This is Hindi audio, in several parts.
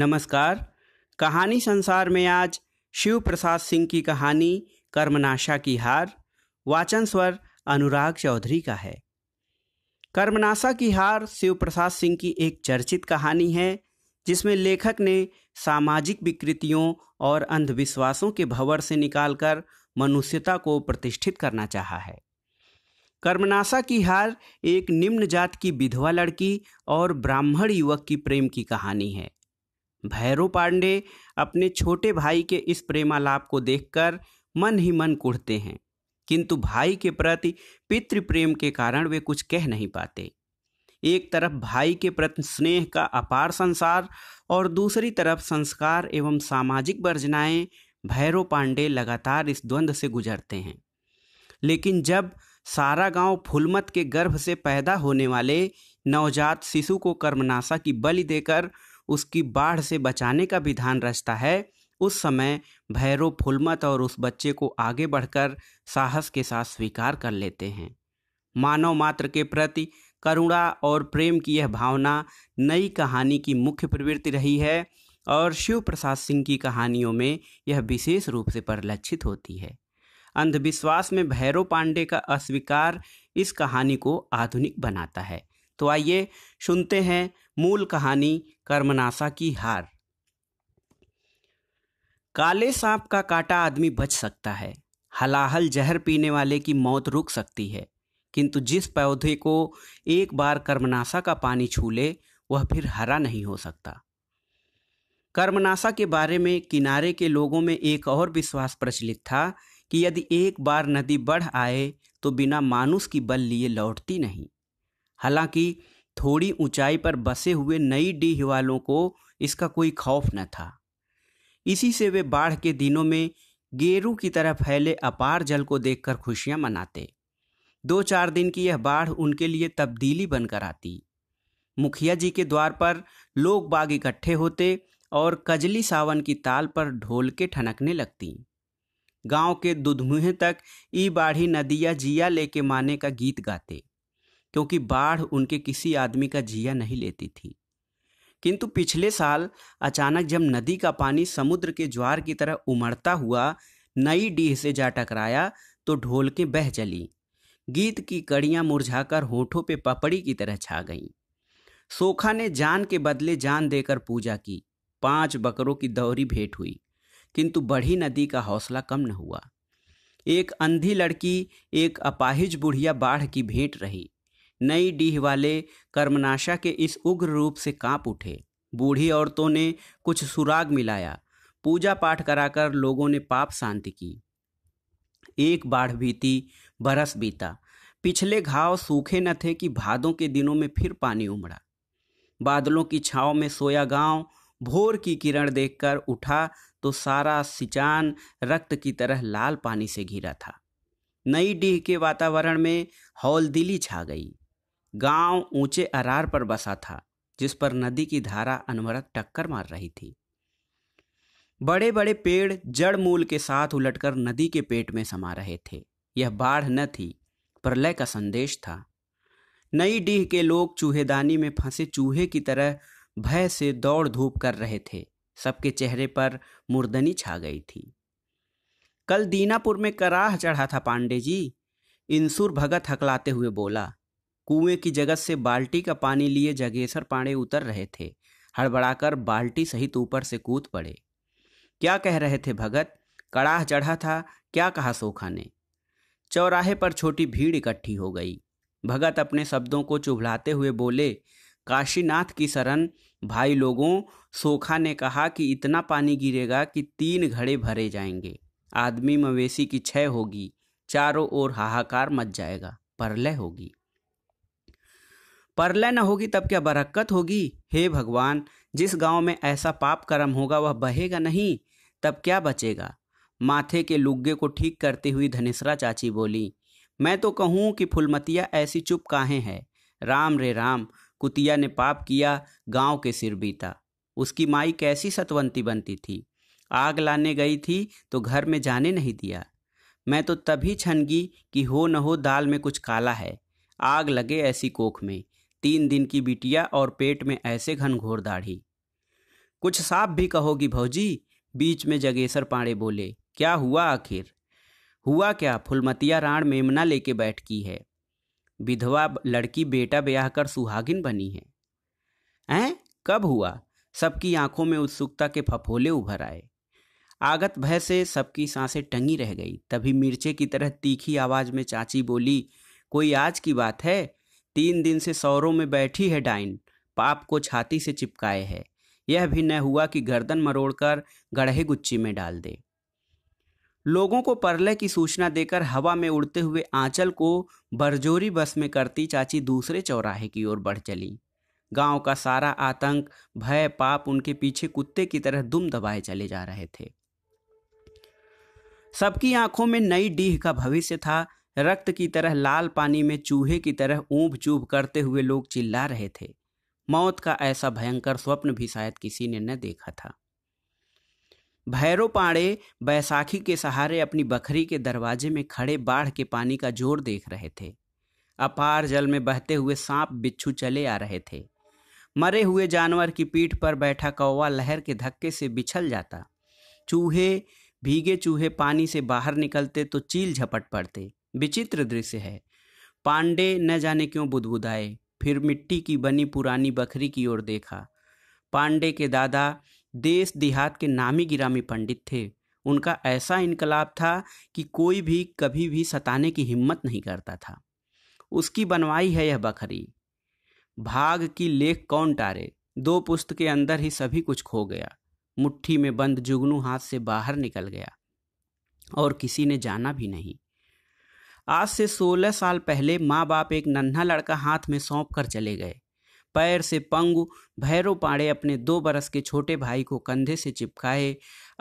नमस्कार कहानी संसार में आज शिव प्रसाद सिंह की कहानी कर्मनाशा की हार वाचन स्वर अनुराग चौधरी का है कर्मनाशा की हार शिव प्रसाद सिंह की एक चर्चित कहानी है जिसमें लेखक ने सामाजिक विकृतियों और अंधविश्वासों के भंवर से निकालकर मनुष्यता को प्रतिष्ठित करना चाहा है कर्मनाशा की हार एक निम्न जात की विधवा लड़की और ब्राह्मण युवक की प्रेम की कहानी है भैरव पांडे अपने छोटे भाई के इस प्रेमालाप को देखकर मन ही मन कुढ़ते हैं किंतु भाई के प्रति पितृ प्रेम के कारण वे कुछ कह नहीं पाते एक तरफ भाई के प्रति स्नेह का अपार संसार और दूसरी तरफ संस्कार एवं सामाजिक वर्जनाएं भैरव पांडे लगातार इस द्वंद्व से गुजरते हैं लेकिन जब सारा गांव फुलमत के गर्भ से पैदा होने वाले नवजात शिशु को कर्मनाशा की बलि देकर उसकी बाढ़ से बचाने का विधान रचता है उस समय भैरव फुलमत और उस बच्चे को आगे बढ़कर साहस के साथ स्वीकार कर लेते हैं मानव मात्र के प्रति करुणा और प्रेम की यह भावना नई कहानी की मुख्य प्रवृत्ति रही है और शिव प्रसाद सिंह की कहानियों में यह विशेष रूप से परिलक्षित होती है अंधविश्वास में भैरव पांडे का अस्वीकार इस कहानी को आधुनिक बनाता है तो आइए सुनते हैं मूल कहानी कर्मनाशा की हार काले सांप का काटा आदमी बच सकता है हलाहल जहर पीने वाले की मौत रुक सकती है किंतु जिस पौधे को एक बार कर्मनाशा का पानी छू ले वह फिर हरा नहीं हो सकता कर्मनाशा के बारे में किनारे के लोगों में एक और विश्वास प्रचलित था कि यदि एक बार नदी बढ़ आए तो बिना मानुष की बल लिए लौटती नहीं हालांकि थोड़ी ऊंचाई पर बसे हुए नई डीह वालों को इसका कोई खौफ न था इसी से वे बाढ़ के दिनों में गेरू की तरह फैले अपार जल को देखकर खुशियां मनाते दो चार दिन की यह बाढ़ उनके लिए तब्दीली बनकर आती मुखिया जी के द्वार पर लोग बाग इकट्ठे होते और कजली सावन की ताल पर ढोल के ठनकने लगती गांव के दुधमुहे तक ई बाढ़ी नदिया जिया लेके माने का गीत गाते क्योंकि बाढ़ उनके किसी आदमी का जिया नहीं लेती थी किंतु पिछले साल अचानक जब नदी का पानी समुद्र के ज्वार की तरह उमड़ता हुआ नई डीह से जा टकराया तो ढोलकें बह चली गीत की कड़ियां मुरझाकर होठों पे पपड़ी की तरह छा गईं सोखा ने जान के बदले जान देकर पूजा की पांच बकरों की दौरी भेंट हुई किंतु बढ़ी नदी का हौसला कम न हुआ एक अंधी लड़की एक अपाहिज बुढ़िया बाढ़ की भेंट रही नई डीह वाले कर्मनाशा के इस उग्र रूप से कांप उठे बूढ़ी औरतों ने कुछ सुराग मिलाया पूजा पाठ कराकर लोगों ने पाप शांति की एक बाढ़ बीती बरस बीता पिछले घाव सूखे न थे कि भादों के दिनों में फिर पानी उमड़ा बादलों की छाव में सोया गांव भोर की किरण देखकर उठा तो सारा सिचान रक्त की तरह लाल पानी से घिरा था नई डीह के वातावरण में हौलदिली छा गई गांव ऊंचे अरार पर बसा था जिस पर नदी की धारा अनवरत टक्कर मार रही थी बड़े बड़े पेड़ जड़ मूल के साथ उलटकर नदी के पेट में समा रहे थे यह बाढ़ न थी प्रलय का संदेश था नई डीह के लोग चूहेदानी में फंसे चूहे की तरह भय से दौड़ धूप कर रहे थे सबके चेहरे पर मुर्दनी छा गई थी कल दीनापुर में कराह चढ़ा था पांडे जी इंसुर भगत हकलाते हुए बोला कुएं की जगत से बाल्टी का पानी लिए जगेसर पांडे उतर रहे थे हड़बड़ाकर बाल्टी सहित ऊपर से कूद पड़े क्या कह रहे थे भगत कड़ाह चढ़ा था क्या कहा सोखा ने चौराहे पर छोटी भीड़ इकट्ठी हो गई भगत अपने शब्दों को चुभलाते हुए बोले काशीनाथ की शरण भाई लोगों सोखा ने कहा कि इतना पानी गिरेगा कि तीन घड़े भरे जाएंगे आदमी मवेशी की क्षय होगी चारों ओर हाहाकार मच जाएगा परलय होगी परलय न होगी तब क्या बरक्कत होगी हे भगवान जिस गांव में ऐसा पाप कर्म होगा वह बहेगा नहीं तब क्या बचेगा माथे के लुग्गे को ठीक करती हुई धनेसरा चाची बोली मैं तो कहूँ कि फुलमतिया ऐसी चुप काहे है राम रे राम कुतिया ने पाप किया गांव के सिर बीता उसकी माई कैसी सतवंती बनती थी आग लाने गई थी तो घर में जाने नहीं दिया मैं तो तभी छनगी कि हो न हो दाल में कुछ काला है आग लगे ऐसी कोख में तीन दिन की बिटिया और पेट में ऐसे घनघोर दाढ़ी कुछ साफ भी कहोगी भौजी बीच में जगेसर पाड़े बोले क्या हुआ आखिर हुआ क्या फुलमतिया राण मेमना लेके बैठ की है विधवा लड़की बेटा ब्याह कर सुहागिन बनी है ऐ कब हुआ सबकी आंखों में उत्सुकता के फफोले उभर आए आगत भय से सबकी सांसें टंगी रह गई तभी मिर्चे की तरह तीखी आवाज में चाची बोली कोई आज की बात है तीन दिन से सौरों में बैठी है डाइन पाप को छाती से चिपकाए है यह भी न हुआ कि गर्दन मरोड़कर गढ़े गुच्ची में डाल दे लोगों को परलय की सूचना देकर हवा में उड़ते हुए आंचल को बरजोरी बस में करती चाची दूसरे चौराहे की ओर बढ़ चली गांव का सारा आतंक भय पाप उनके पीछे कुत्ते की तरह दुम दबाए चले जा रहे थे सबकी आंखों में नई डीह का भविष्य था रक्त की तरह लाल पानी में चूहे की तरह ऊंब चूब करते हुए लोग चिल्ला रहे थे मौत का ऐसा भयंकर स्वप्न भी शायद किसी ने न देखा था भैरव पाड़े बैसाखी के सहारे अपनी बखरी के दरवाजे में खड़े बाढ़ के पानी का जोर देख रहे थे अपार जल में बहते हुए सांप बिच्छू चले आ रहे थे मरे हुए जानवर की पीठ पर बैठा कौवा लहर के धक्के से बिछल जाता चूहे भीगे चूहे पानी से बाहर निकलते तो चील झपट पड़ते विचित्र दृश्य है पांडे न जाने क्यों बुदबुदाए फिर मिट्टी की बनी पुरानी बकरी की ओर देखा पांडे के दादा देश देहात के नामी गिरामी पंडित थे उनका ऐसा इनकलाब था कि कोई भी कभी भी सताने की हिम्मत नहीं करता था उसकी बनवाई है यह बकरी भाग की लेख कौन टारे दो पुस्त के अंदर ही सभी कुछ खो गया मुट्ठी में बंद जुगनू हाथ से बाहर निकल गया और किसी ने जाना भी नहीं आज से 16 साल पहले माँ बाप एक नन्हा लड़का हाथ में सौंप कर चले गए पैर से पंगु भैरव पाड़े अपने दो बरस के छोटे भाई को कंधे से चिपकाए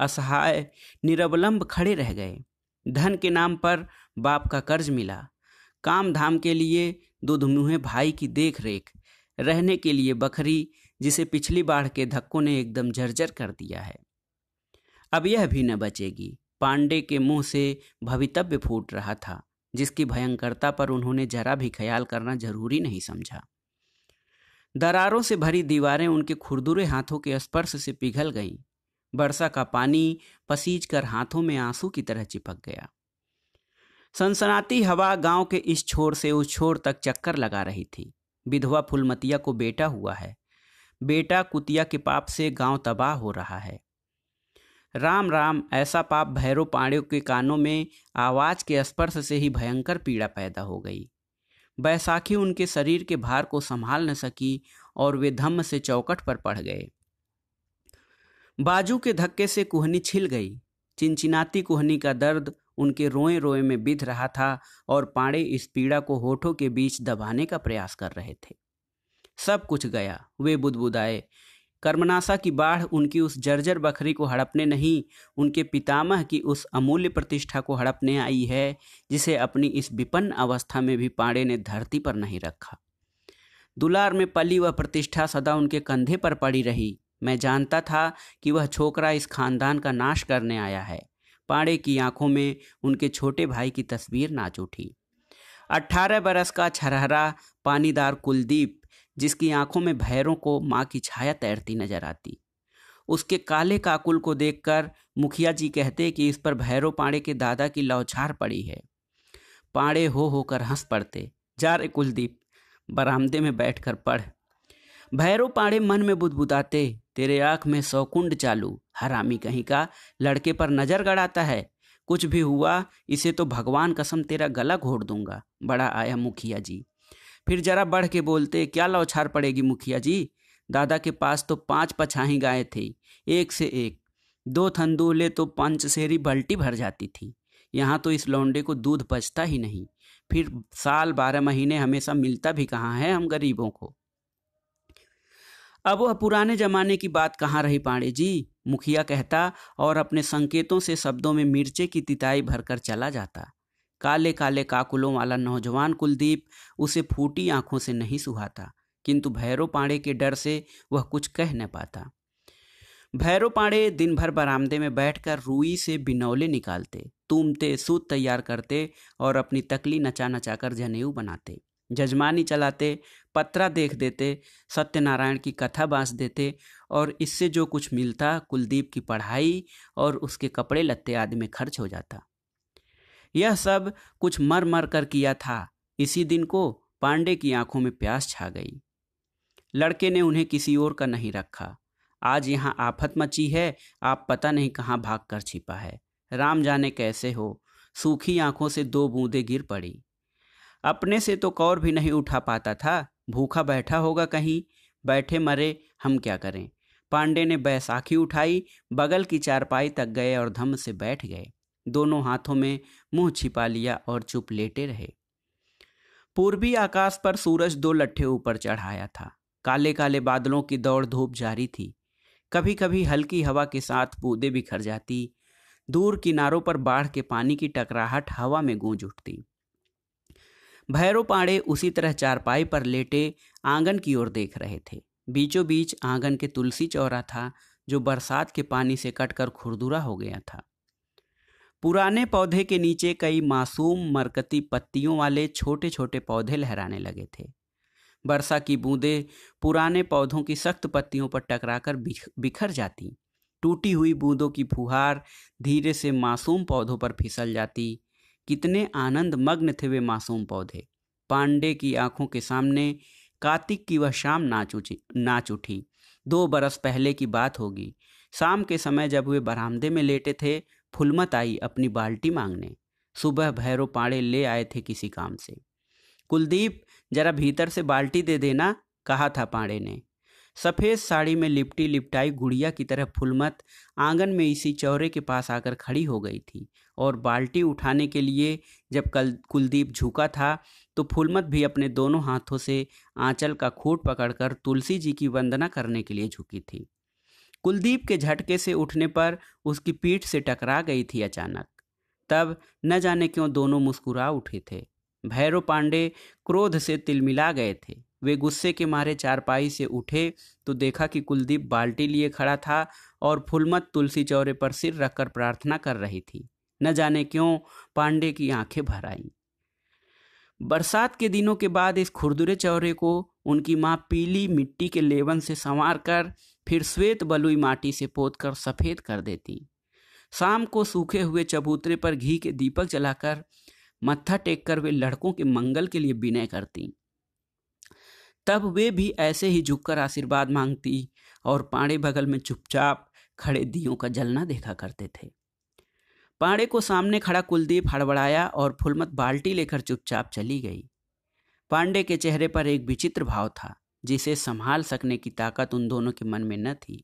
असहाय निरवलंब खड़े रह गए धन के नाम पर बाप का कर्ज मिला काम धाम के लिए दो धुमनुहे भाई की देख रेख रहने के लिए बकरी जिसे पिछली बाढ़ के धक्कों ने एकदम झरझर कर दिया है अब यह भी न बचेगी पांडे के मुंह से भवितव्य फूट रहा था जिसकी भयंकरता पर उन्होंने जरा भी ख्याल करना जरूरी नहीं समझा दरारों से भरी दीवारें उनके खुरदुरे हाथों के स्पर्श से पिघल गईं वर्षा का पानी पसीज कर हाथों में आंसू की तरह चिपक गया सनसनाती हवा गांव के इस छोर से उस छोर तक चक्कर लगा रही थी विधवा फुलमतिया को बेटा हुआ है बेटा कुतिया के पाप से गांव तबाह हो रहा है राम राम ऐसा पाप भैरव पाण्डव के कानों में आवाज के स्पर्श से ही भयंकर पीड़ा पैदा हो गई बैसाखी उनके शरीर के भार को संभाल न सकी और वे धम्म से चौकट पर पड़ गए बाजू के धक्के से कुहनी छिल गई चिंचिनाती कुहनी का दर्द उनके रोए रोए में बिध रहा था और पाड़े इस पीड़ा को होठों के बीच दबाने का प्रयास कर रहे थे सब कुछ गया वे बुदबुदाए कर्मनाशा की बाढ़ उनकी उस जर्जर बकरी को हड़पने नहीं उनके पितामह की उस अमूल्य प्रतिष्ठा को हड़पने आई है जिसे अपनी इस विपन्न अवस्था में भी पांडे ने धरती पर नहीं रखा दुलार में पली वह प्रतिष्ठा सदा उनके कंधे पर पड़ी रही मैं जानता था कि वह छोकरा इस खानदान का नाश करने आया है पांडे की आंखों में उनके छोटे भाई की तस्वीर नाच उठी अट्ठारह बरस का छरहरा पानीदार कुलदीप जिसकी आंखों में भैरों को माँ की छाया तैरती नजर आती उसके काले काकुल को देखकर मुखिया जी कहते कि इस पर भैरों पाड़े के दादा की लौछार पड़ी है पाड़े हो होकर हंस पड़ते जा रे कुलदीप बरामदे में बैठकर पढ़ भैरों पाड़े मन में बुदबुदाते तेरे आंख में सौकुंड चालू हरामी कहीं का लड़के पर नजर गड़ाता है कुछ भी हुआ इसे तो भगवान कसम तेरा गला घोड़ दूंगा बड़ा आया मुखिया जी फिर जरा बढ़ के बोलते क्या लौछार पड़ेगी मुखिया जी दादा के पास तो पांच पछाही गाय थे एक से एक दो थंदूले तो सेरी बल्टी भर जाती थी यहाँ तो इस लौंडे को दूध बचता ही नहीं फिर साल बारह महीने हमेशा मिलता भी कहाँ है हम गरीबों को अब वह पुराने जमाने की बात कहाँ रही पांडे जी मुखिया कहता और अपने संकेतों से शब्दों में मिर्चे की तिताई भरकर चला जाता काले काले काकुलों वाला नौजवान कुलदीप उसे फूटी आंखों से नहीं सुहाता किंतु भैरव पांडे के डर से वह कुछ कह न पाता भैरव पांडे दिन भर बरामदे में बैठकर रूई से बिनौले निकालते तूमते सूत तैयार करते और अपनी तकली नचा नचा कर जनेऊ बनाते जजमानी चलाते पत्रा देख देते सत्यनारायण की कथा बांस देते और इससे जो कुछ मिलता कुलदीप की पढ़ाई और उसके कपड़े लत्ते आदि में खर्च हो जाता यह सब कुछ मर मर कर किया था इसी दिन को पांडे की आंखों में प्यास छा गई लड़के ने उन्हें किसी और का नहीं रखा आज यहाँ आफत मची है आप पता नहीं कहाँ भाग कर छिपा है राम जाने कैसे हो सूखी आंखों से दो बूंदे गिर पड़ी अपने से तो कौर भी नहीं उठा पाता था भूखा बैठा होगा कहीं बैठे मरे हम क्या करें पांडे ने बैसाखी उठाई बगल की चारपाई तक गए और धम से बैठ गए दोनों हाथों में मुंह छिपा लिया और चुप लेटे रहे पूर्वी आकाश पर सूरज दो लट्ठे ऊपर चढ़ाया था काले काले बादलों की दौड़ धूप जारी थी कभी कभी हल्की हवा के साथ बूंदे बिखर जाती दूर किनारों पर बाढ़ के पानी की टकराहट हवा में गूंज उठती भैरव पाड़े उसी तरह चारपाई पर लेटे आंगन की ओर देख रहे थे बीचों बीच आंगन के तुलसी चौरा था जो बरसात के पानी से कटकर खुरदुरा हो गया था पुराने पौधे के नीचे कई मासूम मरकती पत्तियों वाले छोटे छोटे पौधे लहराने लगे थे वर्षा की बूंदें पुराने पौधों की सख्त पत्तियों पर टकराकर बिखर जाती टूटी हुई बूंदों की फुहार धीरे से मासूम पौधों पर फिसल जाती कितने आनंद मग्न थे वे मासूम पौधे पांडे की आंखों के सामने कार्तिक की वह शाम नाच उठी नाच उठी दो बरस पहले की बात होगी शाम के समय जब वे बरामदे में लेटे थे फुलमत आई अपनी बाल्टी मांगने सुबह भैरव पाड़े ले आए थे किसी काम से कुलदीप जरा भीतर से बाल्टी दे देना कहा था पाड़े ने सफ़ेद साड़ी में लिपटी लिपटाई गुड़िया की तरह फुलमत आंगन में इसी चौरे के पास आकर खड़ी हो गई थी और बाल्टी उठाने के लिए जब कल कुलदीप झुका था तो फुलमत भी अपने दोनों हाथों से आंचल का खूट पकड़कर तुलसी जी की वंदना करने के लिए झुकी थी कुलदीप के झटके से उठने पर उसकी पीठ से टकरा गई थी अचानक तब न जाने क्यों दोनों मुस्कुरा उठे थे भैरव पांडे क्रोध से तिलमिला गए थे वे गुस्से के मारे चारपाई से उठे तो देखा कि कुलदीप बाल्टी लिए खड़ा था और फुलमत तुलसी चौरे पर सिर रखकर प्रार्थना कर रही थी न जाने क्यों पांडे की आंखें भर आईं बरसात के दिनों के बाद इस खुरदुरे चौरे को उनकी माँ पीली मिट्टी के लेवन से संवार कर फिर श्वेत बलुई माटी से पोत कर सफ़ेद कर देती शाम को सूखे हुए चबूतरे पर घी के दीपक जलाकर मत्था टेक कर वे लड़कों के मंगल के लिए विनय करती तब वे भी ऐसे ही झुककर आशीर्वाद मांगती और पाड़े बगल में चुपचाप खड़े दियों का जलना देखा करते थे पाड़े को सामने खड़ा कुलदीप हड़बड़ाया और फुलमत बाल्टी लेकर चुपचाप चली गई पांडे के चेहरे पर एक विचित्र भाव था जिसे संभाल सकने की ताकत उन दोनों के मन में न थी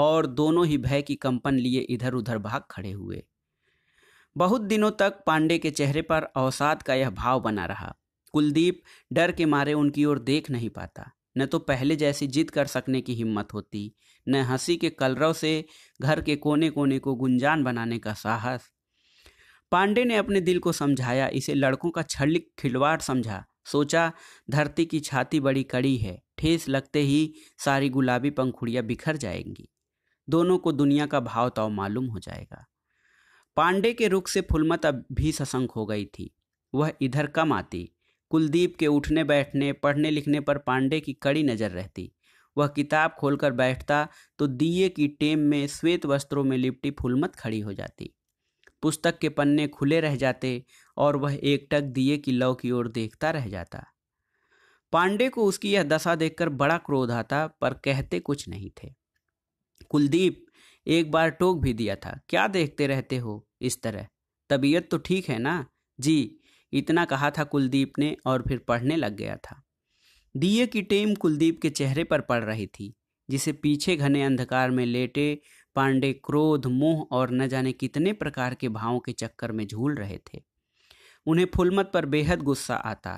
और दोनों ही भय की कंपन लिए इधर उधर भाग खड़े हुए बहुत दिनों तक पांडे के चेहरे पर अवसाद का यह भाव बना रहा कुलदीप डर के मारे उनकी ओर देख नहीं पाता न तो पहले जैसी जिद कर सकने की हिम्मत होती न हंसी के कलरव से घर के कोने कोने को गुंजान बनाने का साहस पांडे ने अपने दिल को समझाया इसे लड़कों का छलिक खिलवाड़ समझा सोचा धरती की छाती बड़ी कड़ी है ठेस लगते ही सारी गुलाबी पंखुड़ियाँ बिखर जाएंगी दोनों को दुनिया का भाव ताव मालूम हो जाएगा पांडे के रुख से फुलमत अब भी सशंक हो गई थी वह इधर कम आती कुलदीप के उठने बैठने पढ़ने लिखने पर पांडे की कड़ी नज़र रहती वह किताब खोलकर बैठता तो दिए की टेम में श्वेत वस्त्रों में लिपटी फुलमत खड़ी हो जाती पुस्तक के पन्ने खुले रह जाते और वह एकटक दिए की लव की ओर देखता रह जाता पांडे को उसकी यह दशा देखकर बड़ा क्रोध आता पर कहते कुछ नहीं थे कुलदीप एक बार टोक भी दिया था क्या देखते रहते हो इस तरह तबीयत तो ठीक है ना जी इतना कहा था कुलदीप ने और फिर पढ़ने लग गया था दिए की टेम कुलदीप के चेहरे पर पड़ रही थी जिसे पीछे घने अंधकार में लेटे पांडे क्रोध मोह और न जाने कितने प्रकार के भावों के चक्कर में झूल रहे थे उन्हें फुलमत पर बेहद गुस्सा आता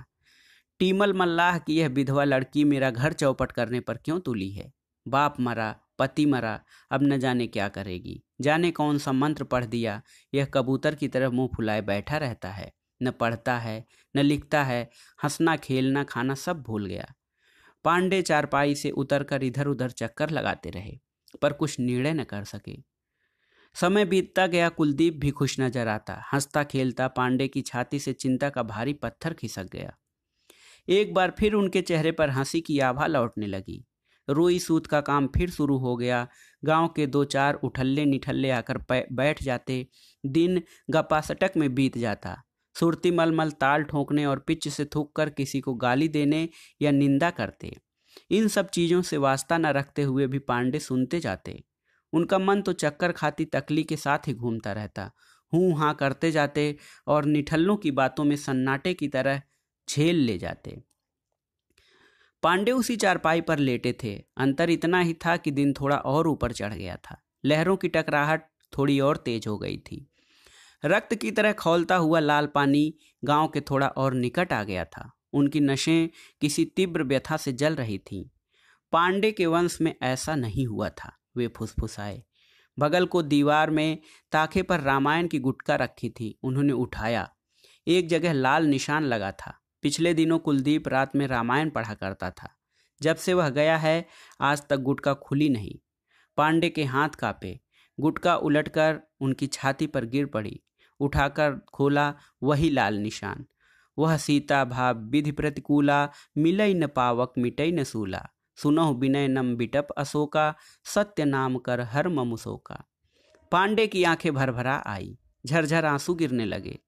टीमल मल्लाह की यह विधवा लड़की मेरा घर चौपट करने पर क्यों तुली है बाप मरा पति मरा अब न जाने क्या करेगी जाने कौन सा मंत्र पढ़ दिया यह कबूतर की तरह मुंह फुलाए बैठा रहता है न पढ़ता है न लिखता है हंसना खेलना खाना सब भूल गया पांडे चारपाई से उतर कर इधर उधर चक्कर लगाते रहे पर कुछ निर्णय न कर सके समय बीतता गया कुलदीप भी खुश नजर आता हंसता खेलता पांडे की छाती से चिंता का भारी पत्थर खिसक गया एक बार फिर उनके चेहरे पर हंसी की आभा लौटने लगी रोई सूत का काम फिर शुरू हो गया गांव के दो चार उठल्ले निठल्ले आकर बैठ जाते दिन गपासटक में बीत जाता सुरती मलमल ताल ठोंकने और पिच से थूक कर किसी को गाली देने या निंदा करते इन सब चीज़ों से वास्ता न रखते हुए भी पांडे सुनते जाते उनका मन तो चक्कर खाती तकली के साथ ही घूमता रहता हूँ हाँ करते जाते और निठल्लों की बातों में सन्नाटे की तरह झेल ले जाते पांडे उसी चारपाई पर लेटे थे अंतर इतना ही था कि दिन थोड़ा और ऊपर चढ़ गया था लहरों की टकराहट थोड़ी और तेज हो गई थी रक्त की तरह खोलता हुआ लाल पानी गांव के थोड़ा और निकट आ गया था उनकी नशें किसी तीव्र व्यथा से जल रही थीं पांडे के वंश में ऐसा नहीं हुआ था वे फुसफुसाए बगल को दीवार में ताखे पर रामायण की गुटका रखी थी उन्होंने उठाया एक जगह लाल निशान लगा था पिछले दिनों कुलदीप रात में रामायण पढ़ा करता था जब से वह गया है आज तक गुटका खुली नहीं पांडे के हाथ कांपे गुटका उलटकर उनकी छाती पर गिर पड़ी उठाकर खोला वही लाल निशान वह सीता भाव विधि प्रतिकूला मिलई न पावक मिटई न सूला सुनह विनय नम बिटप अशोका सत्य नाम कर हर ममुशोका पांडे की आंखें भरभरा आई झरझर आंसू गिरने लगे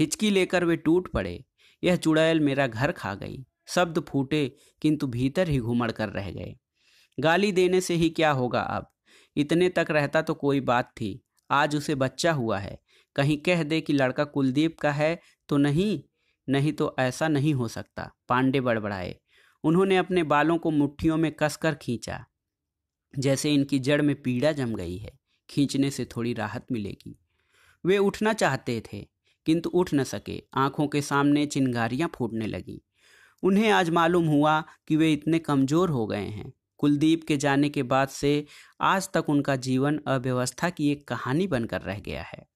हिचकी लेकर वे टूट पड़े यह चुड़ैल मेरा घर खा गई शब्द फूटे किंतु भीतर ही घुमड़ कर रह गए गाली देने से ही क्या होगा अब इतने तक रहता तो कोई बात थी आज उसे बच्चा हुआ है कहीं कह दे कि लड़का कुलदीप का है तो नहीं नहीं तो ऐसा नहीं हो सकता पांडे बड़बड़ाए उन्होंने अपने बालों को मुट्ठियों में कसकर खींचा जैसे इनकी जड़ में पीड़ा जम गई है खींचने से थोड़ी राहत मिलेगी वे उठना चाहते थे किंतु उठ न सके आंखों के सामने चिंगारियां फूटने लगी उन्हें आज मालूम हुआ कि वे इतने कमजोर हो गए हैं कुलदीप के जाने के बाद से आज तक उनका जीवन अव्यवस्था की एक कहानी बनकर रह गया है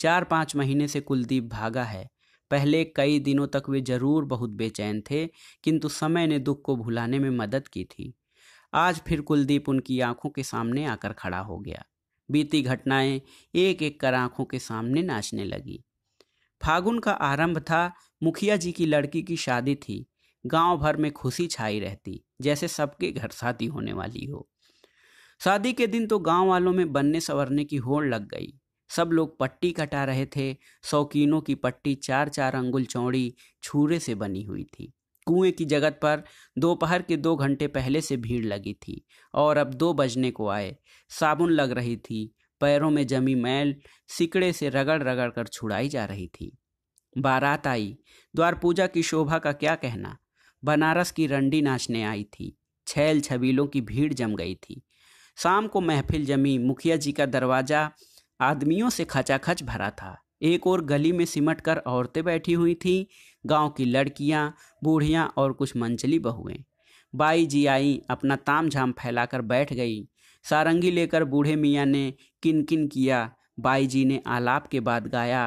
चार पाँच महीने से कुलदीप भागा है पहले कई दिनों तक वे जरूर बहुत बेचैन थे किंतु समय ने दुख को भुलाने में मदद की थी आज फिर कुलदीप उनकी आंखों के सामने आकर खड़ा हो गया बीती घटनाएं एक एक कर आंखों के सामने नाचने लगी फागुन का आरंभ था मुखिया जी की लड़की की शादी थी गांव भर में खुशी छाई रहती जैसे सबके घर शादी होने वाली हो शादी के दिन तो गांव वालों में बनने संवरने की होड़ लग गई सब लोग पट्टी कटा रहे थे शौकीनों की पट्टी चार चार अंगुल चौड़ी छूरे से बनी हुई थी कुएं की जगत पर दोपहर के दो घंटे पहले से भीड़ लगी थी और अब दो बजने को आए साबुन लग रही थी पैरों में जमी मैल सिकड़े से रगड़ रगड़ कर छुड़ाई जा रही थी बारात आई द्वार पूजा की शोभा का क्या कहना बनारस की रंडी नाचने आई थी छैल छबीलों की भीड़ जम गई थी शाम को महफिल जमी मुखिया जी का दरवाज़ा आदमियों से खचाखच भरा था एक और गली में सिमट कर औरतें बैठी हुई थीं गांव की लड़कियां बूढ़ियां और कुछ मंचली बहुएं बाई जी आई अपना ताम झाम फैलाकर बैठ गई सारंगी लेकर बूढ़े मियाँ ने किन किन किया बाई जी ने आलाप के बाद गाया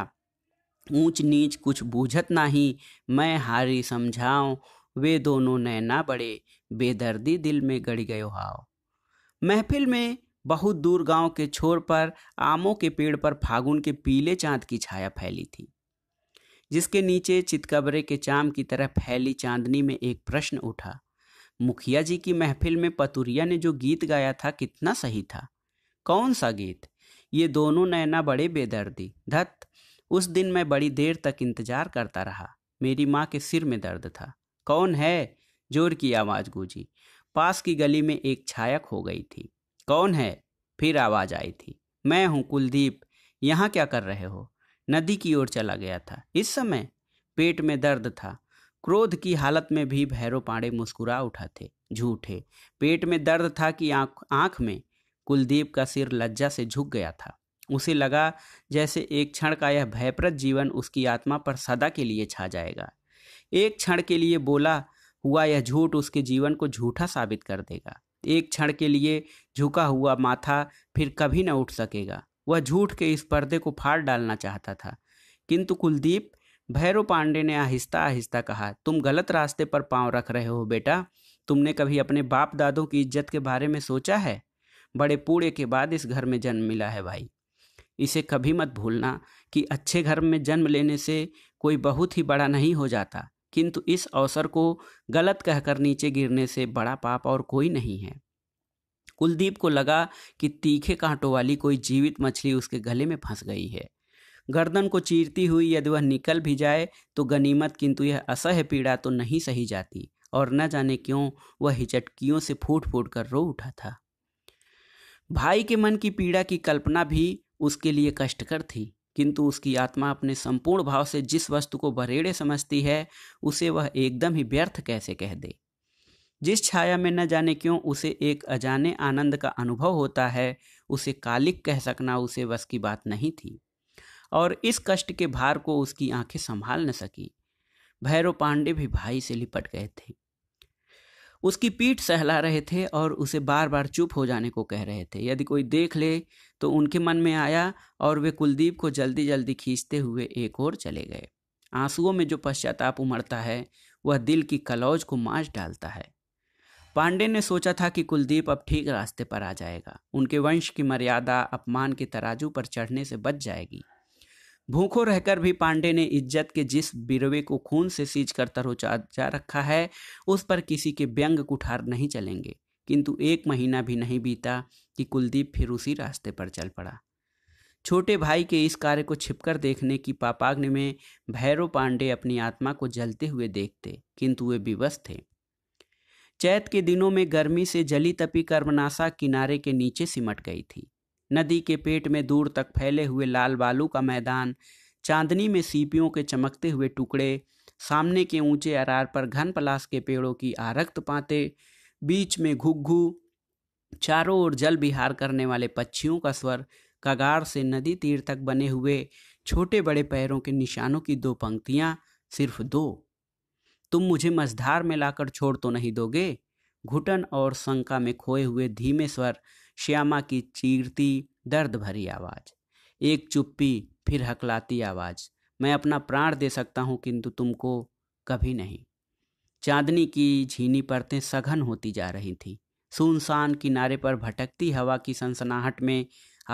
ऊंच नीच कुछ बूझत नाही मैं हारी समझाऊं वे दोनों नैना बड़े बेदर्दी दिल में गड़ गयो हाव महफिल में बहुत दूर गांव के छोर पर आमों के पेड़ पर फागुन के पीले चांद की छाया फैली थी जिसके नीचे चितकबरे के चाम की तरह फैली चांदनी में एक प्रश्न उठा मुखिया जी की महफिल में पतुरिया ने जो गीत गाया था कितना सही था कौन सा गीत ये दोनों नैना बड़े बेदर्दी धत उस दिन मैं बड़ी देर तक इंतजार करता रहा मेरी माँ के सिर में दर्द था कौन है जोर की आवाज़ गूंजी पास की गली में एक छायक हो गई थी कौन है फिर आवाज़ आई थी मैं हूँ कुलदीप यहाँ क्या कर रहे हो नदी की ओर चला गया था इस समय पेट में दर्द था क्रोध की हालत में भी भैरव पांडे मुस्कुरा उठा थे झूठे पेट में दर्द था कि आँख आँख में कुलदीप का सिर लज्जा से झुक गया था उसे लगा जैसे एक क्षण का यह भयप्रद जीवन उसकी आत्मा पर सदा के लिए छा जाएगा एक क्षण के लिए बोला हुआ यह झूठ उसके जीवन को झूठा साबित कर देगा एक क्षण के लिए झुका हुआ माथा फिर कभी न उठ सकेगा वह झूठ के इस पर्दे को फाड़ डालना चाहता था किंतु कुलदीप भैरव पांडे ने आहिस्ता आहिस्ता कहा तुम गलत रास्ते पर पांव रख रहे हो बेटा तुमने कभी अपने बाप दादों की इज्जत के बारे में सोचा है बड़े पूड़े के बाद इस घर में जन्म मिला है भाई इसे कभी मत भूलना कि अच्छे घर में जन्म लेने से कोई बहुत ही बड़ा नहीं हो जाता किंतु इस अवसर को गलत कहकर नीचे गिरने से बड़ा पाप और कोई नहीं है कुलदीप को लगा कि तीखे कांटों वाली कोई जीवित मछली उसके गले में फंस गई है गर्दन को चीरती हुई यदि वह निकल भी जाए तो गनीमत किंतु यह असह्य पीड़ा तो नहीं सही जाती और न जाने क्यों वह हिचटकियों से फूट फूट कर रो उठा था भाई के मन की पीड़ा की कल्पना भी उसके लिए कष्टकर थी किंतु उसकी आत्मा अपने संपूर्ण भाव से जिस वस्तु को बरेड़े समझती है उसे वह एकदम ही व्यर्थ कैसे कह दे जिस छाया में न जाने क्यों उसे एक अजाने आनंद का अनुभव होता है उसे कालिक कह सकना उसे बस की बात नहीं थी और इस कष्ट के भार को उसकी आंखें संभाल न सकी भैरव पांडे भी भाई से लिपट गए थे उसकी पीठ सहला रहे थे और उसे बार बार चुप हो जाने को कह रहे थे यदि कोई देख ले तो उनके मन में आया और वे कुलदीप को जल्दी जल्दी खींचते हुए एक और चले गए आंसुओं में जो पश्चाताप उमड़ता है वह दिल की कलौज को माच डालता है पांडे ने सोचा था कि कुलदीप अब ठीक रास्ते पर आ जाएगा उनके वंश की मर्यादा अपमान के तराजू पर चढ़ने से बच जाएगी भूखों रहकर भी पांडे ने इज्जत के जिस बिरवे को खून से सींच कर तरोचा जा रखा है उस पर किसी के व्यंग कुठार नहीं चलेंगे किंतु एक महीना भी नहीं बीता कि कुलदीप फिर उसी रास्ते पर चल पड़ा छोटे भाई के इस कार्य को छिपकर देखने की पापाग्नि में भैरव पांडे अपनी आत्मा को जलते हुए देखते किंतु वे विवश थे चैत के दिनों में गर्मी से जली तपी कर्मनाशा किनारे के नीचे सिमट गई थी नदी के पेट में दूर तक फैले हुए लाल बालू का मैदान चांदनी में सीपियों के चमकते हुए टुकड़े सामने के ऊंचे अरार पर घन पलास के पेड़ों की आरक्त पाते बीच में घुग्घू चारों ओर जल बिहार करने वाले पक्षियों का स्वर कगार से नदी तीर तक बने हुए छोटे बड़े पैरों के निशानों की दो पंक्तियाँ सिर्फ दो तुम मुझे मझधार में लाकर छोड़ तो नहीं दोगे घुटन और शंका में खोए हुए धीमे स्वर श्यामा की चीरती दर्द भरी आवाज़ एक चुप्पी फिर हकलाती आवाज़ मैं अपना प्राण दे सकता हूँ किंतु तुमको कभी नहीं चांदनी की झीनी परतें सघन होती जा रही थी सुनसान किनारे पर भटकती हवा की सनसनाहट में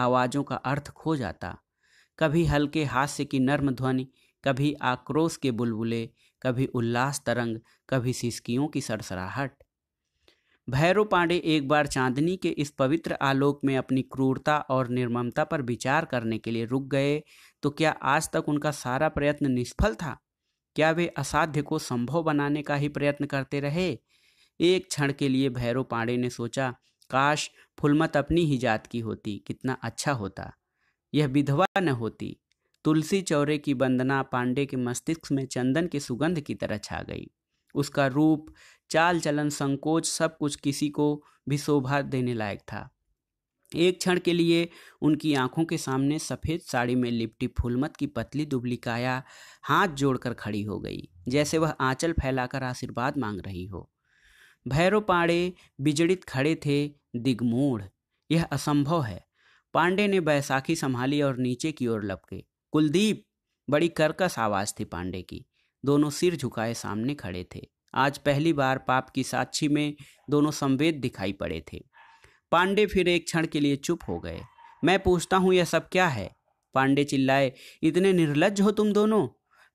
आवाज़ों का अर्थ खो जाता कभी हल्के हास्य की नर्म ध्वनि कभी आक्रोश के बुलबुले कभी उल्लास तरंग कभी सिसकियों की सरसराहट भैरव पांडे एक बार चांदनी के इस पवित्र आलोक में अपनी क्रूरता और निर्ममता पर विचार करने के लिए रुक गए तो क्या आज तक उनका सारा प्रयत्न निष्फल था क्या वे असाध्य को संभव बनाने का ही प्रयत्न करते रहे एक क्षण के लिए भैरव पांडे ने सोचा काश फुलमत अपनी ही जात की होती कितना अच्छा होता यह विधवा न होती तुलसी चौरे की वंदना पांडे के मस्तिष्क में चंदन की सुगंध की तरह छा गई उसका रूप चाल चलन संकोच सब कुछ किसी को भी शोभा देने लायक था एक क्षण के लिए उनकी आंखों के सामने सफ़ेद साड़ी में लिपटी फूलमत की पतली दुबली काया हाथ जोड़कर खड़ी हो गई जैसे वह आंचल फैलाकर आशीर्वाद मांग रही हो भैरव पाड़े बिजड़ित खड़े थे दिग्मूढ़ यह असंभव है पांडे ने बैसाखी संभाली और नीचे की ओर लपके कुलदीप बड़ी कर्कश आवाज थी पांडे की दोनों सिर झुकाए सामने खड़े थे आज पहली बार पाप की साक्षी में दोनों संवेद दिखाई पड़े थे पांडे फिर एक क्षण के लिए चुप हो गए मैं पूछता हूँ यह सब क्या है पांडे चिल्लाए इतने निर्लज हो तुम दोनों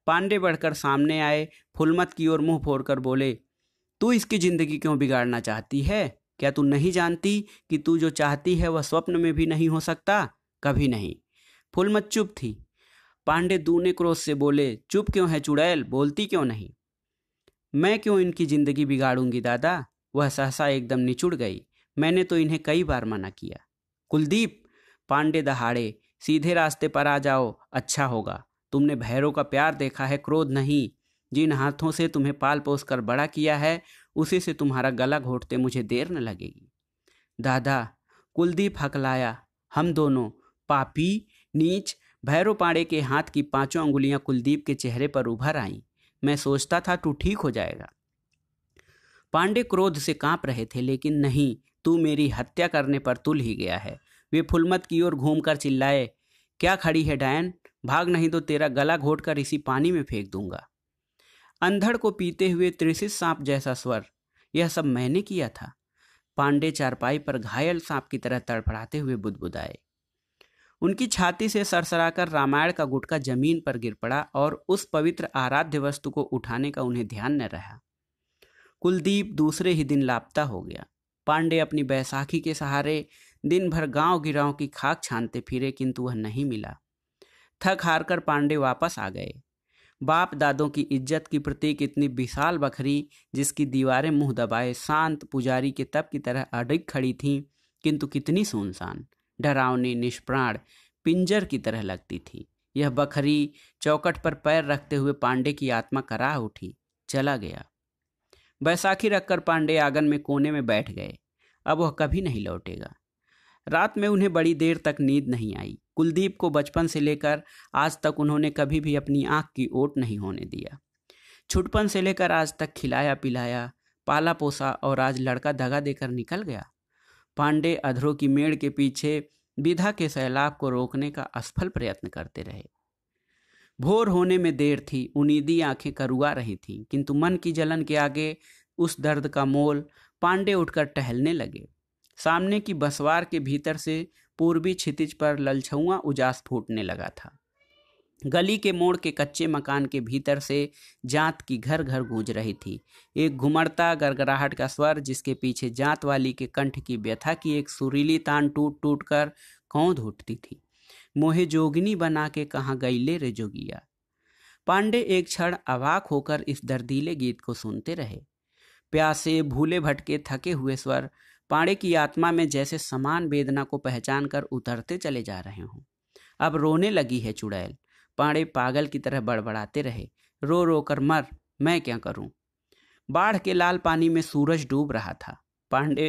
पांडे बढ़कर सामने आए फुलमत की ओर मुंह फोड़कर बोले तू इसकी जिंदगी क्यों बिगाड़ना चाहती है क्या तू नहीं जानती कि तू जो चाहती है वह स्वप्न में भी नहीं हो सकता कभी नहीं फुलमत चुप थी पांडे दूने क्रोध से बोले चुप क्यों है चुड़ैल बोलती क्यों नहीं मैं क्यों इनकी जिंदगी बिगाड़ूंगी दादा वह सहसा एकदम निचुड़ गई मैंने तो इन्हें कई बार मना किया कुलदीप पांडे दहाड़े सीधे रास्ते पर आ जाओ अच्छा होगा तुमने भैरों का प्यार देखा है क्रोध नहीं जिन हाथों से तुम्हें पाल पोस कर बड़ा किया है उसी से तुम्हारा गला घोटते मुझे देर न लगेगी दादा कुलदीप हकलाया हम दोनों पापी नीच भैरो पाड़े के हाथ की पांचों अंगुलियां कुलदीप के चेहरे पर उभर आईं मैं सोचता था तू ठीक हो जाएगा पांडे क्रोध से कांप रहे थे लेकिन नहीं तू मेरी हत्या करने पर तुल ही गया है वे फुलमत की ओर घूमकर चिल्लाए क्या खड़ी है डायन भाग नहीं तो तेरा गला घोट कर इसी पानी में फेंक दूंगा अंधड़ को पीते हुए त्रिशित सांप जैसा स्वर यह सब मैंने किया था पांडे चारपाई पर घायल सांप की तरह तड़फड़ाते हुए बुदबुदाए उनकी छाती से सरसराकर रामायण का गुटका जमीन पर गिर पड़ा और उस पवित्र आराध्य वस्तु को उठाने का उन्हें ध्यान न रहा कुलदीप दूसरे ही दिन लापता हो गया पांडे अपनी बैसाखी के सहारे दिन भर गांव गिराव की खाक छानते फिरे किंतु वह नहीं मिला थक हार कर पांडे वापस आ गए बाप दादों की इज्जत की प्रतीक इतनी विशाल बखरी जिसकी दीवारें मुंह दबाए शांत पुजारी के तप की तरह अड़िग खड़ी थीं किंतु कितनी सुनसान डरावनी निष्प्राण पिंजर की तरह लगती थी यह बखरी चौकट पर पैर रखते हुए पांडे की आत्मा कराह उठी चला गया बैसाखी रखकर पांडे आंगन में कोने में बैठ गए अब वह कभी नहीं लौटेगा रात में उन्हें बड़ी देर तक नींद नहीं आई कुलदीप को बचपन से लेकर आज तक उन्होंने कभी भी अपनी आंख की ओट नहीं होने दिया छुटपन से लेकर आज तक खिलाया पिलाया पाला पोसा और आज लड़का दगा देकर निकल गया पांडे अधरों की मेड़ के पीछे विधा के सैलाब को रोकने का असफल प्रयत्न करते रहे भोर होने में देर थी उनीदी आंखें करुआ रही थीं किंतु मन की जलन के आगे उस दर्द का मोल पांडे उठकर टहलने लगे सामने की बसवार के भीतर से पूर्वी क्षितिज पर ललछुआ उजास फूटने लगा था गली के मोड़ के कच्चे मकान के भीतर से जात की घर घर गूंज रही थी एक घुमड़ता गड़गड़ाहट का स्वर जिसके पीछे जात वाली के कंठ की व्यथा की एक सुरीली तान टूट टूट कर कौध उठती थी मोहे जोगिनी बना के कहाँ गई ले रे जोगिया पांडे एक क्षण अवाक होकर इस दर्दीले गीत को सुनते रहे प्यासे भूले भटके थके हुए स्वर पांडे की आत्मा में जैसे समान वेदना को पहचान कर उतरते चले जा रहे हों अब रोने लगी है चुड़ैल पाड़े पागल की तरह बड़बड़ाते रहे रो रो कर मर मैं क्या करूं बाढ़ के लाल पानी में सूरज डूब रहा था पांडे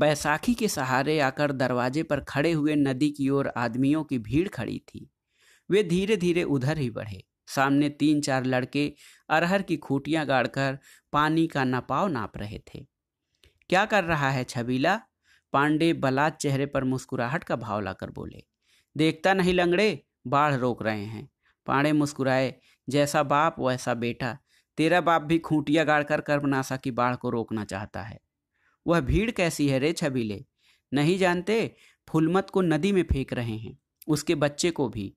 बैसाखी के सहारे आकर दरवाजे पर खड़े हुए नदी की ओर आदमियों की भीड़ खड़ी थी वे धीरे धीरे उधर ही बढ़े सामने तीन चार लड़के अरहर की खूटियां गाड़कर पानी का नपाव नाप रहे थे क्या कर रहा है छबीला पांडे बलात् चेहरे पर मुस्कुराहट का भाव लाकर बोले देखता नहीं लंगड़े बाढ़ रोक रहे हैं पाड़े मुस्कुराए जैसा बाप वैसा बेटा तेरा बाप भी खूंटिया गाड़कर कर्मनाशा की बाढ़ को रोकना चाहता है वह भीड़ कैसी है रे छबीले नहीं जानते फुलमत को नदी में फेंक रहे हैं उसके बच्चे को भी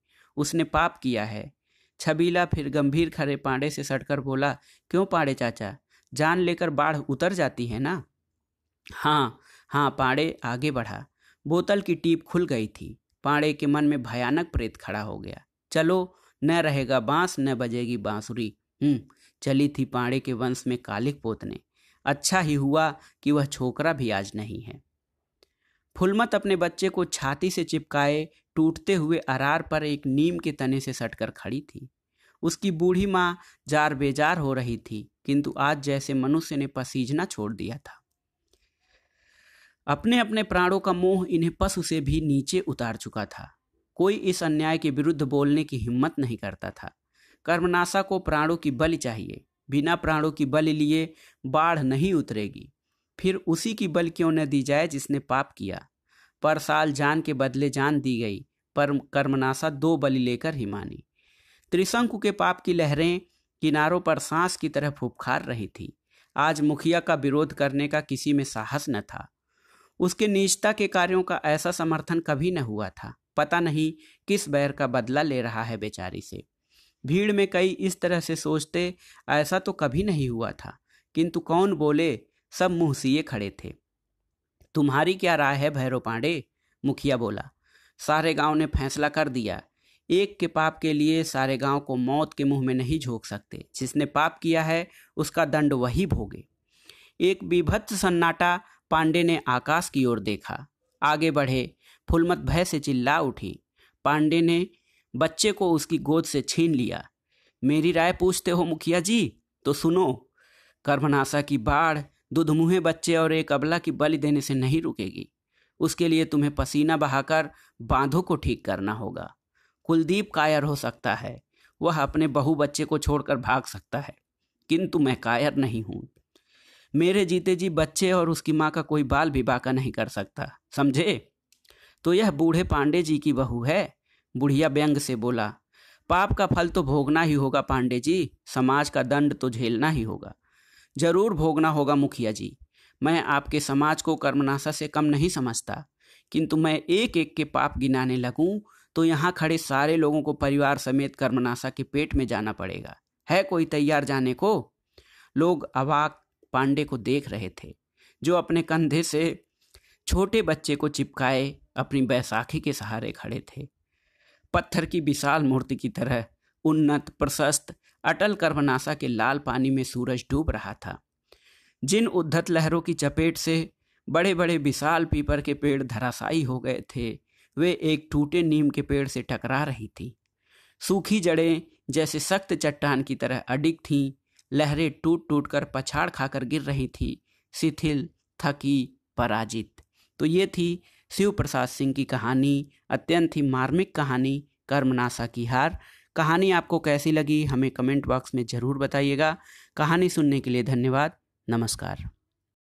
उसने पाप किया है छबीला फिर गंभीर खड़े पाड़े से सटकर बोला क्यों पाड़े चाचा जान लेकर बाढ़ उतर जाती है ना हाँ हाँ पाड़े आगे बढ़ा बोतल की टीप खुल गई थी पाड़े के मन में भयानक प्रेत खड़ा हो गया चलो न रहेगा बांस न बजेगी बांसुरी हम्म, चली थी पाड़े के वंश में कालिक पोतने अच्छा ही हुआ कि वह छोकरा भी आज नहीं है फुलमत अपने बच्चे को छाती से चिपकाए टूटते हुए अरार पर एक नीम के तने से सटकर खड़ी थी उसकी बूढ़ी माँ जार बेजार हो रही थी किंतु आज जैसे मनुष्य ने पसीजना छोड़ दिया था अपने अपने प्राणों का मोह इन्हें पशु से भी नीचे उतार चुका था कोई इस अन्याय के विरुद्ध बोलने की हिम्मत नहीं करता था कर्मनाशा को प्राणों की बलि चाहिए बिना प्राणों की बलि लिए बाढ़ नहीं उतरेगी फिर उसी की बल क्यों न दी जाए जिसने पाप किया पर साल जान के बदले जान दी गई पर कर्मनाशा दो बलि लेकर ही मानी त्रिशंकु के पाप की लहरें किनारों पर सांस की तरह फुपखार रही थी आज मुखिया का विरोध करने का किसी में साहस न था उसके निजता के कार्यों का ऐसा समर्थन कभी न हुआ था पता नहीं किस बैर का बदला ले रहा है बेचारी से भीड़ में कई इस तरह से सोचते ऐसा तो कभी नहीं हुआ था किंतु कौन बोले सब मुँह सीए खड़े थे तुम्हारी क्या राय है भैरव पांडे मुखिया बोला सारे गांव ने फैसला कर दिया एक के पाप के लिए सारे गांव को मौत के मुंह में नहीं झोंक सकते जिसने पाप किया है उसका दंड वही भोगे एक विभत्स सन्नाटा पांडे ने आकाश की ओर देखा आगे बढ़े फुलमत भय से चिल्ला उठी पांडे ने बच्चे को उसकी गोद से छीन लिया मेरी राय पूछते हो मुखिया जी तो सुनो कर्भनाशा की बाढ़ दुधमुहे बच्चे और एक अबला की बलि देने से नहीं रुकेगी उसके लिए तुम्हें पसीना बहाकर बांधों को ठीक करना होगा कुलदीप कायर हो सकता है वह अपने बहु बच्चे को छोड़कर भाग सकता है किंतु मैं कायर नहीं हूँ मेरे जीते जी बच्चे और उसकी माँ का कोई बाल भी बाका नहीं कर सकता समझे तो यह बूढ़े पांडे जी की बहू है बुढ़िया व्यंग से बोला पाप का फल तो भोगना ही होगा पांडे जी समाज का दंड तो झेलना ही होगा जरूर भोगना होगा मुखिया जी मैं आपके समाज को कर्मनाशा से कम नहीं समझता किंतु मैं एक एक के पाप गिनाने लगूं तो यहाँ खड़े सारे लोगों को परिवार समेत कर्मनाशा के पेट में जाना पड़ेगा है कोई तैयार जाने को लोग अवाक पांडे को देख रहे थे जो अपने कंधे से छोटे बच्चे को चिपकाए अपनी बैसाखी के सहारे खड़े थे पत्थर की विशाल मूर्ति की तरह उन्नत प्रशस्त अटल कर्मनाशा के लाल पानी में सूरज डूब रहा था जिन उद्धत लहरों की चपेट से बड़े बड़े विशाल पीपर के पेड़ धराशायी हो गए थे वे एक टूटे नीम के पेड़ से टकरा रही थी सूखी जड़ें जैसे सख्त चट्टान की तरह अडिग थीं लहरें टूट टूट कर पछाड़ खाकर गिर रही थी शिथिल थकी पराजित तो ये थी शिव प्रसाद सिंह की कहानी अत्यंत ही मार्मिक कहानी कर्मनाशा की हार कहानी आपको कैसी लगी हमें कमेंट बॉक्स में ज़रूर बताइएगा कहानी सुनने के लिए धन्यवाद नमस्कार